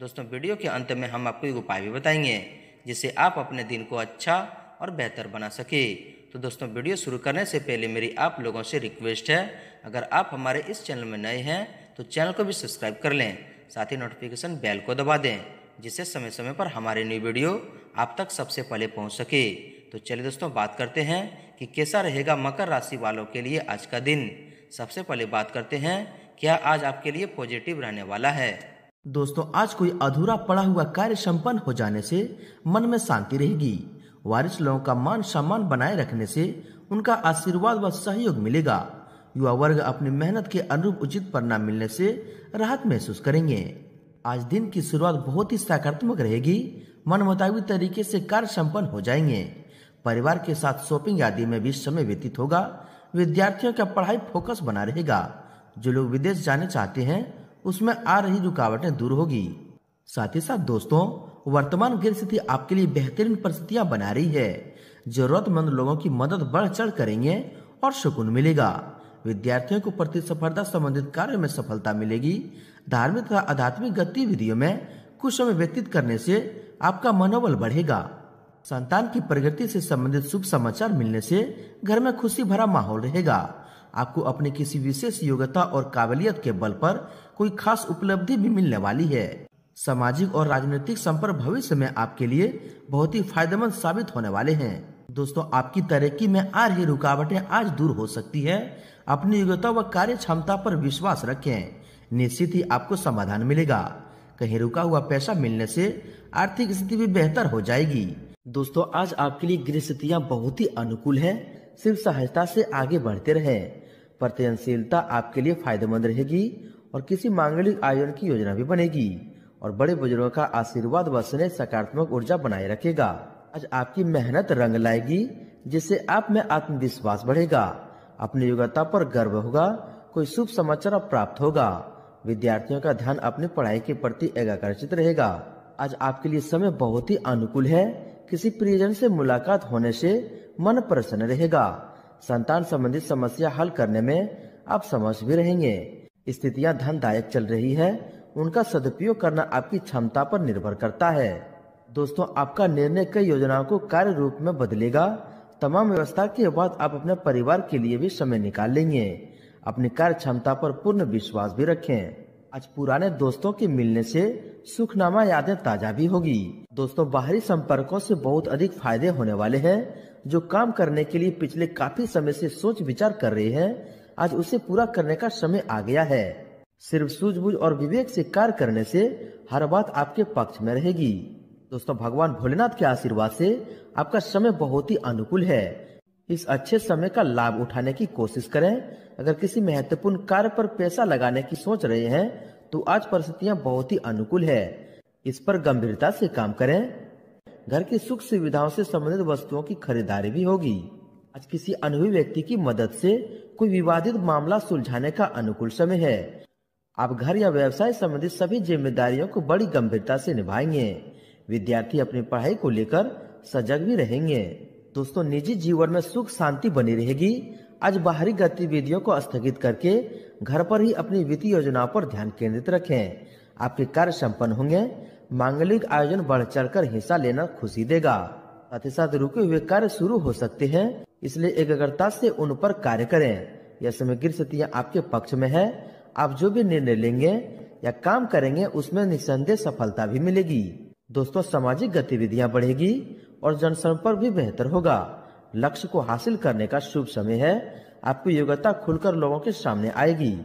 दोस्तों वीडियो के अंत में हम आपको एक उपाय भी बताएंगे जिससे आप अपने दिन को अच्छा और बेहतर बना सके तो दोस्तों वीडियो शुरू करने से पहले मेरी आप लोगों से रिक्वेस्ट है अगर आप हमारे इस चैनल में नए हैं तो चैनल को भी सब्सक्राइब कर लें साथ ही नोटिफिकेशन बेल को दबा दें जिससे समय समय पर हमारे न्यू वीडियो आप तक सबसे पहले पहुँच सके तो चलिए दोस्तों बात करते हैं कि कैसा रहेगा मकर राशि वालों के लिए आज का दिन सबसे पहले बात करते हैं क्या आज आपके लिए पॉजिटिव रहने वाला है दोस्तों आज कोई अधूरा पड़ा हुआ कार्य संपन्न हो जाने से मन में शांति रहेगी वारिस लोगों का मान सम्मान बनाए रखने से उनका आशीर्वाद व सहयोग मिलेगा युवा वर्ग अपनी मेहनत के अनुरूप उचित परिणाम मिलने से राहत महसूस करेंगे आज दिन की शुरुआत बहुत ही सकारात्मक रहेगी मन मुताबिक तरीके से कार्य संपन्न हो जाएंगे परिवार के साथ शॉपिंग आदि में भी समय व्यतीत होगा विद्यार्थियों का पढ़ाई फोकस बना रहेगा जो लोग विदेश जाने चाहते हैं उसमें आ रही रुकावटें दूर होगी साथ ही साथ दोस्तों वर्तमान स्थिति आपके लिए बेहतरीन परिस्थितियां बना रही है जरूरतमंद लोगों की मदद बढ़ चढ़ करेंगे और सुकून मिलेगा विद्यार्थियों को प्रतिस्पर्धा संबंधित कार्यों में सफलता मिलेगी धार्मिक तथा आध्यात्मिक गतिविधियों में कुछ समय व्यतीत करने से आपका मनोबल बढ़ेगा संतान की प्रगति से संबंधित शुभ समाचार मिलने से घर में खुशी भरा माहौल रहेगा आपको अपने किसी विशेष योग्यता और काबिलियत के बल पर कोई खास उपलब्धि भी मिलने वाली है सामाजिक और राजनीतिक संपर्क भविष्य में आपके लिए बहुत ही फायदेमंद साबित होने वाले हैं दोस्तों आपकी तरक्की में आ रही रुकावटें आज दूर हो सकती है अपनी योग्यता व कार्य क्षमता पर विश्वास रखें निश्चित ही आपको समाधान मिलेगा कहीं रुका हुआ पैसा मिलने से आर्थिक स्थिति भी बेहतर हो जाएगी दोस्तों आज आपके लिए गृह स्थितियाँ बहुत ही अनुकूल है सिर्फ सहायता से आगे बढ़ते रहे प्रत्ययनशीलता आपके लिए फायदेमंद रहेगी और किसी मांगलिक आयोजन की योजना भी बनेगी और बड़े बुजुर्गों का आशीर्वाद व स्ने सकारात्मक ऊर्जा बनाए रखेगा आज आपकी मेहनत रंग लाएगी जिससे आप में आत्मविश्वास बढ़ेगा अपनी योग्यता पर गर्व होगा कोई शुभ समाचार प्राप्त होगा विद्यार्थियों का ध्यान अपनी पढ़ाई के प्रति एकाकर्षित रहेगा आज आपके लिए समय बहुत ही अनुकूल है किसी प्रियजन से मुलाकात होने से मन प्रसन्न रहेगा संतान संबंधित समस्या हल करने में आप समझ भी रहेंगे स्थितियां धनदायक चल रही है उनका सदुपयोग करना आपकी क्षमता पर निर्भर करता है दोस्तों आपका निर्णय कई योजनाओं को कार्य रूप में बदलेगा तमाम व्यवस्था के बाद आप अपने परिवार के लिए भी समय निकाल लेंगे अपनी कार्य क्षमता पर पूर्ण विश्वास भी रखें आज पुराने दोस्तों के मिलने से सुखनामा यादें ताजा भी होगी दोस्तों बाहरी संपर्कों से बहुत अधिक फायदे होने वाले हैं जो काम करने के लिए पिछले काफी समय से सोच विचार कर रहे हैं आज उसे पूरा करने का समय आ गया है सिर्फ सूझबूझ और विवेक से कार्य करने से हर बात आपके पक्ष में रहेगी दोस्तों भगवान भोलेनाथ के आशीर्वाद से आपका समय बहुत ही अनुकूल है इस अच्छे समय का लाभ उठाने की कोशिश करें अगर किसी महत्वपूर्ण कार्य पर पैसा लगाने की सोच रहे हैं तो आज परिस्थितियाँ बहुत ही अनुकूल है इस पर गंभीरता से काम करें घर की सुख सुविधाओं से संबंधित वस्तुओं की खरीदारी भी होगी आज किसी अनुभवी व्यक्ति की मदद से कोई विवादित मामला सुलझाने का अनुकूल समय है आप घर या व्यवसाय संबंधित सभी जिम्मेदारियों को बड़ी गंभीरता से निभाएंगे विद्यार्थी अपनी पढ़ाई को लेकर सजग भी रहेंगे दोस्तों निजी जीवन में सुख शांति बनी रहेगी आज बाहरी गतिविधियों को स्थगित करके घर पर ही अपनी वित्तीय योजनाओं पर ध्यान केंद्रित रखें आपके कार्य संपन्न होंगे मांगलिक आयोजन बढ़ चढ़कर हिस्सा लेना खुशी देगा साथ ही साथ रुके हुए कार्य शुरू हो सकते हैं इसलिए एकाग्रता से उन पर कार्य करें यह समय स्थितियाँ आपके पक्ष में है आप जो भी निर्णय लेंगे या काम करेंगे उसमें निसंदेह सफलता भी मिलेगी दोस्तों सामाजिक गतिविधियाँ बढ़ेगी और जनसंपर्क भी बेहतर होगा लक्ष्य को हासिल करने का शुभ समय है आपकी योग्यता खुलकर लोगों के सामने आएगी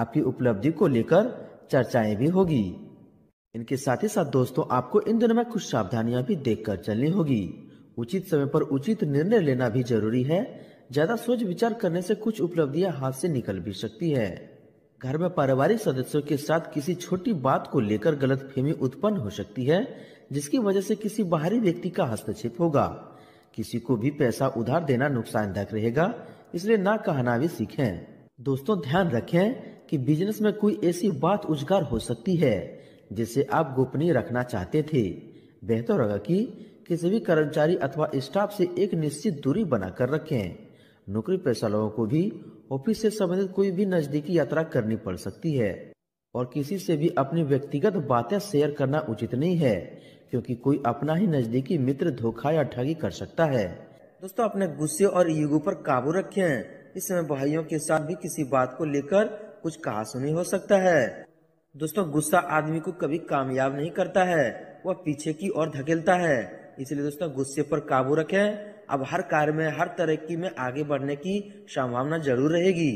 आपकी उपलब्धि को लेकर चर्चाएं भी होगी इनके साथ ही साथ दोस्तों आपको इन दिनों में कुछ सावधानियां भी देखकर चलनी होगी उचित समय पर उचित निर्णय लेना भी जरूरी है ज्यादा सोच विचार करने से कुछ उपलब्धियां हाथ से निकल भी सकती है घर में पारिवारिक सदस्यों के साथ किसी छोटी बात को लेकर गलत फेमी उत्पन्न हो सकती है जिसकी वजह से किसी बाहरी व्यक्ति का हस्तक्षेप होगा किसी को भी पैसा उधार देना नुकसानदायक रहेगा इसलिए ना कहना भी सीखें दोस्तों ध्यान रखें कि बिजनेस में कोई ऐसी बात उजगार हो सकती है जिसे आप गोपनीय रखना चाहते थे बेहतर तो होगा कि किसी भी कर्मचारी अथवा स्टाफ से एक निश्चित दूरी बनाकर रखें नौकरी पेशा लोगों को भी ऑफिस से संबंधित कोई भी नजदीकी यात्रा करनी पड़ सकती है और किसी से भी अपनी व्यक्तिगत बातें शेयर करना उचित नहीं है क्योंकि कोई अपना ही नजदीकी मित्र धोखा या ठगी कर सकता है दोस्तों अपने गुस्से और युगो पर काबू रखें इस समय भाइयों के साथ भी किसी बात को लेकर कुछ कहा सुनी हो सकता है दोस्तों गुस्सा आदमी को कभी कामयाब नहीं करता है वह पीछे की ओर धकेलता है इसलिए दोस्तों गुस्से पर काबू रखें अब हर कार्य में हर तरक्की में आगे बढ़ने की संभावना जरूर रहेगी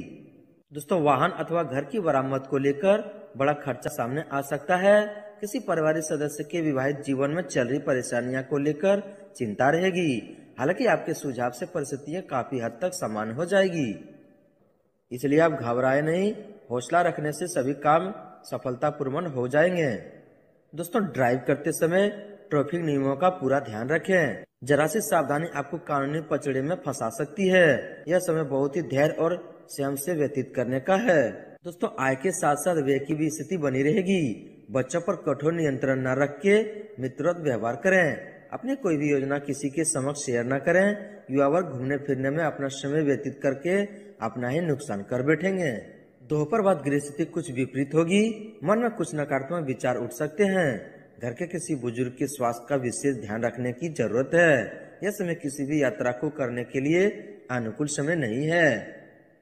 दोस्तों वाहन अथवा घर की बरामद को लेकर बड़ा खर्चा सामने आ सकता है किसी पारिवारिक सदस्य के विवाहित जीवन में चल रही परेशानियां को लेकर चिंता रहेगी हालांकि आपके सुझाव से परिस्थितियां काफी हद तक समान हो जाएगी इसलिए आप घबराए नहीं हौसला रखने से सभी काम सफलतापूर्वक हो जाएंगे दोस्तों ड्राइव करते समय ट्रैफिक नियमों का पूरा ध्यान रखें। जरा सी सावधानी आपको कानूनी पचड़े में फंसा सकती है यह समय बहुत ही धैर्य और स्वयं से व्यतीत करने का है दोस्तों आय के साथ साथ व्यय की भी स्थिति बनी रहेगी बच्चों पर कठोर नियंत्रण न रख के मित्रवत व्यवहार करें अपने कोई भी योजना किसी के समक्ष शेयर न करें युवा वर्ग घूमने फिरने में अपना समय व्यतीत करके अपना ही नुकसान कर बैठेंगे दोपहर तो गृह स्थिति कुछ विपरीत होगी मन में कुछ नकारात्मक विचार उठ सकते हैं घर के किसी बुजुर्ग के स्वास्थ्य का विशेष ध्यान रखने की जरूरत है यह समय किसी भी यात्रा को करने के लिए अनुकूल समय नहीं है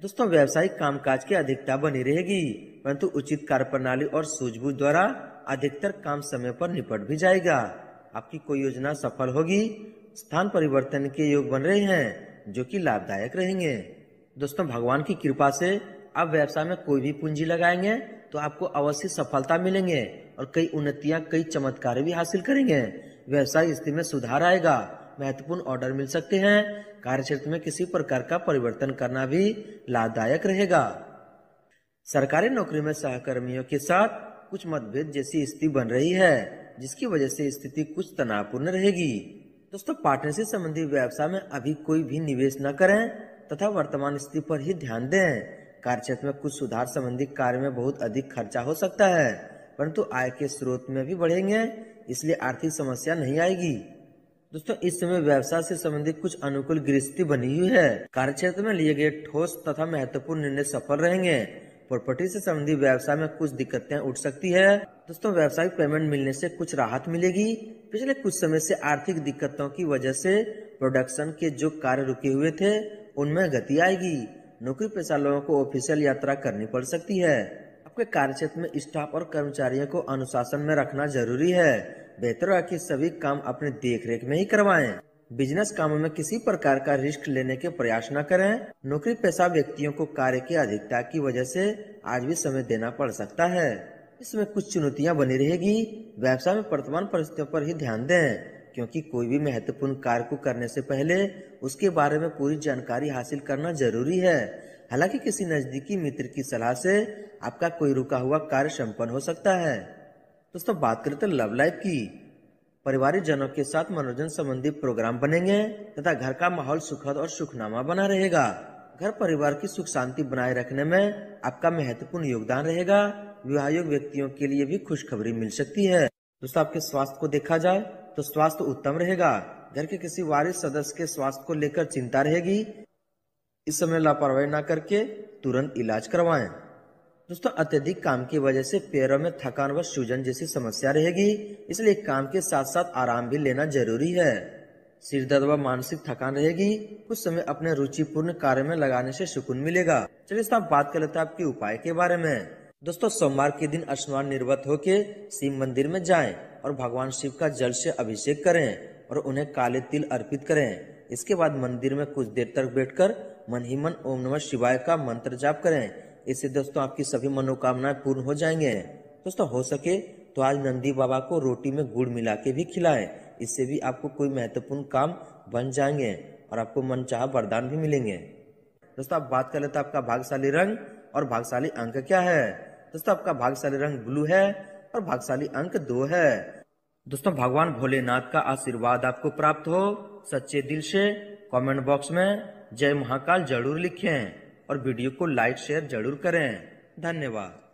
दोस्तों व्यावसायिक कामकाज की अधिकता बनी रहेगी परंतु उचित कार्य प्रणाली और सूझबूझ द्वारा अधिकतर काम समय पर निपट भी जाएगा आपकी कोई योजना सफल होगी स्थान परिवर्तन के योग बन रहे हैं जो कि लाभदायक रहेंगे दोस्तों भगवान की कृपा से आप व्यवसाय में कोई भी पूंजी लगाएंगे तो आपको अवश्य सफलता मिलेंगे और कई उन्नतियां कई चमत्कार भी हासिल करेंगे व्यवसाय स्थिति में सुधार आएगा महत्वपूर्ण ऑर्डर मिल सकते हैं कार्य क्षेत्र में किसी प्रकार का परिवर्तन करना भी लाभदायक रहेगा सरकारी नौकरी में सहकर्मियों के साथ कुछ मतभेद जैसी स्थिति बन रही है जिसकी वजह से स्थिति कुछ तनावपूर्ण रहेगी दोस्तों पार्टनरशिप संबंधी व्यवसाय में अभी कोई भी निवेश न करें तथा वर्तमान स्थिति पर ही ध्यान दें कार्य क्षेत्र में कुछ सुधार संबंधी कार्य में बहुत अधिक खर्चा हो सकता है परंतु आय के स्रोत में भी बढ़ेंगे इसलिए आर्थिक समस्या नहीं आएगी दोस्तों इस समय व्यवसाय से संबंधित कुछ अनुकूल गृहस्थी बनी हुई है कार्य क्षेत्र में लिए गए ठोस तथा महत्वपूर्ण निर्णय सफल रहेंगे प्रॉपर्टी से संबंधित व्यवसाय में कुछ दिक्कतें उठ सकती है दोस्तों व्यवसायिक पेमेंट मिलने से कुछ राहत मिलेगी पिछले कुछ समय से आर्थिक दिक्कतों की वजह से प्रोडक्शन के जो कार्य रुके हुए थे उनमें गति आएगी नौकरी पेशा लोगों को ऑफिशियल यात्रा करनी पड़ सकती है आपके कार्यक्षेत्र में स्टाफ और कर्मचारियों को अनुशासन में रखना जरूरी है बेहतर है कि सभी काम अपने देखरेख में ही करवाएं। बिजनेस कामों में किसी प्रकार का रिस्क लेने के प्रयास न करें नौकरी पेशा व्यक्तियों को कार्य की अधिकता की वजह से आज भी समय देना पड़ सकता है इसमें कुछ चुनौतियां बनी रहेगी व्यवसाय में वर्तमान परिस्थितियों पर ही ध्यान दें क्योंकि कोई भी महत्वपूर्ण कार्य को करने से पहले उसके बारे में पूरी जानकारी हासिल करना जरूरी है हालांकि किसी नजदीकी मित्र की सलाह से आपका कोई रुका हुआ कार्य संपन्न हो सकता है दोस्तों बात करें तो लव लाइफ की पारिवारिक जनों के साथ मनोरंजन संबंधी प्रोग्राम बनेंगे तथा घर का माहौल सुखद और सुखनामा बना रहेगा घर परिवार की सुख शांति बनाए रखने में आपका महत्वपूर्ण योगदान रहेगा विवाह व्यक्तियों के लिए भी खुशखबरी मिल सकती है दोस्तों आपके स्वास्थ्य को देखा जाए तो स्वास्थ्य उत्तम रहेगा घर के किसी वारिस सदस्य के स्वास्थ्य को लेकर चिंता रहेगी इस समय लापरवाही ना करके तुरंत इलाज करवाएं। दोस्तों अत्यधिक काम की वजह से पैरों में थकान व सूजन जैसी समस्या रहेगी इसलिए काम के साथ साथ आराम भी लेना जरूरी है सिर दर्द व मानसिक थकान रहेगी कुछ समय अपने रुचिपूर्ण कार्य में लगाने से सुकून मिलेगा चलिए साहब बात कर लेते हैं आपके उपाय के बारे में दोस्तों सोमवार के दिन स्नान निर्वत होके शिव मंदिर में जाएं और भगवान शिव का जल से अभिषेक करें और उन्हें काले तिल अर्पित करें इसके बाद मंदिर में कुछ देर तक बैठकर मन ही मन ओम नमः शिवाय का मंत्र जाप करें इससे दोस्तों आपकी सभी मनोकामनाएं पूर्ण हो जाएंगे दोस्तों हो सके तो आज नंदी बाबा को रोटी में गुड़ मिला के भी खिलाए इससे भी आपको कोई महत्वपूर्ण काम बन जाएंगे और आपको मन चाह वरदान भी मिलेंगे दोस्तों आप बात कर लेते आपका भाग्यशाली रंग और भाग्यशाली अंक क्या है दोस्तों आपका भाग्यशाली रंग ब्लू है और भागशाली अंक दो है दोस्तों भगवान भोलेनाथ का आशीर्वाद आपको प्राप्त हो सच्चे दिल से कमेंट बॉक्स में जय महाकाल जरूर लिखें और वीडियो को लाइक शेयर जरूर करें धन्यवाद